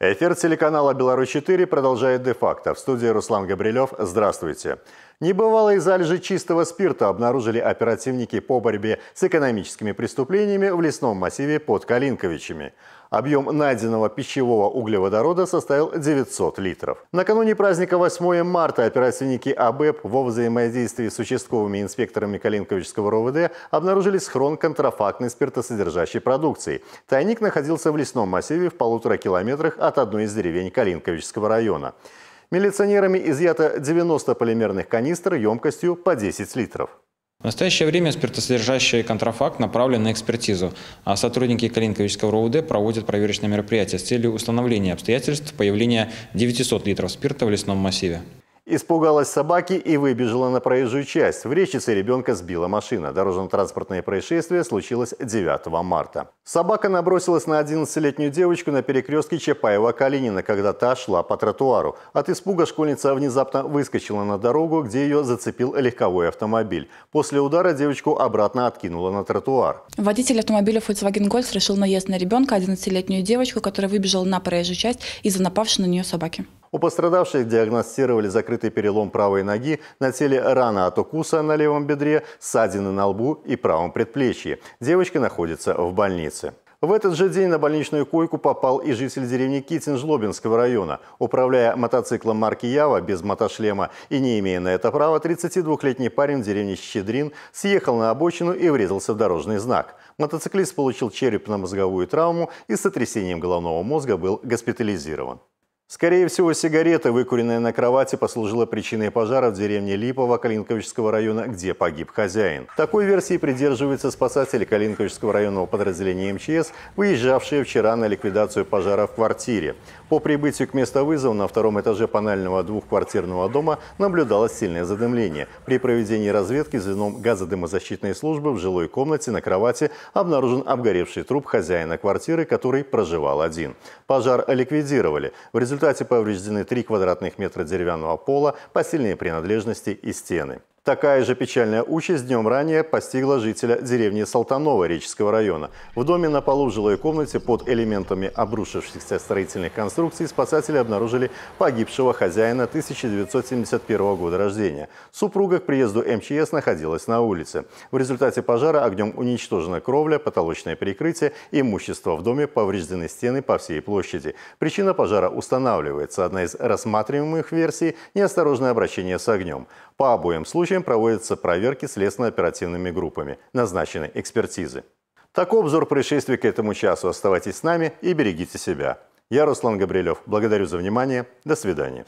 Эфир телеканала «Беларусь-4» продолжает де-факто. В студии Руслан Габрилев. Здравствуйте. Небывалые залежи чистого спирта обнаружили оперативники по борьбе с экономическими преступлениями в лесном массиве под Калинковичами. Объем найденного пищевого углеводорода составил 900 литров. Накануне праздника 8 марта оперативники АБЭП во взаимодействии с участковыми инспекторами Калинковичского РОВД обнаружили схрон контрафактной спиртосодержащей продукции. Тайник находился в лесном массиве в полутора километрах от одной из деревень Калинковичского района. Милиционерами изъято 90 полимерных канистр емкостью по 10 литров. В настоящее время спиртосодержащий контрафакт направлен на экспертизу, а сотрудники Калинковического РУВД проводят проверочные мероприятия с целью установления обстоятельств появления 900 литров спирта в лесном массиве. Испугалась собаки и выбежала на проезжую часть. В речице ребенка сбила машина. Дорожно-транспортное происшествие случилось 9 марта. Собака набросилась на 11-летнюю девочку на перекрестке Чапаева-Калинина, когда та шла по тротуару. От испуга школьница внезапно выскочила на дорогу, где ее зацепил легковой автомобиль. После удара девочку обратно откинула на тротуар. Водитель автомобиля Volkswagen Golf решил наезд на ребенка, 11-летнюю девочку, которая выбежала на проезжую часть из-за напавшей на нее собаки. У пострадавших диагностировали закрытый перелом правой ноги, на теле рана от укуса на левом бедре, ссадины на лбу и правом предплечье. Девочка находится в больнице. В этот же день на больничную койку попал и житель деревни Китин Жлобинского района. Управляя мотоциклом марки Ява без мотошлема и не имея на это права, 32-летний парень в деревне Щедрин съехал на обочину и врезался в дорожный знак. Мотоциклист получил черепно-мозговую травму и с сотрясением головного мозга был госпитализирован. Скорее всего, сигарета, выкуренная на кровати, послужила причиной пожара в деревне Липова Калинковичского района, где погиб хозяин. Такой версии придерживается спасатели Калинковичского районного подразделения МЧС, выезжавшие вчера на ликвидацию пожара в квартире. По прибытию к месту вызова на втором этаже панельного двухквартирного дома наблюдалось сильное задымление. При проведении разведки звеном газодымозащитной службы в жилой комнате на кровати обнаружен обгоревший труп хозяина квартиры, который проживал один. Пожар ликвидировали. В результате результате повреждены 3 квадратных метра деревянного пола, посильные принадлежности и стены. Такая же печальная участь днем ранее постигла жителя деревни Салтанова Реческого района. В доме на полу в жилой комнате под элементами обрушившихся строительных конструкций спасатели обнаружили погибшего хозяина 1971 года рождения. Супруга к приезду МЧС находилась на улице. В результате пожара огнем уничтожена кровля, потолочное перекрытие, имущество в доме, повреждены стены по всей площади. Причина пожара устанавливается. Одна из рассматриваемых версий – неосторожное обращение с огнем. По обоим случаям проводятся проверки следственно-оперативными группами, назначены экспертизы. Так обзор происшествий к этому часу. Оставайтесь с нами и берегите себя. Я Руслан Габрилев. Благодарю за внимание. До свидания.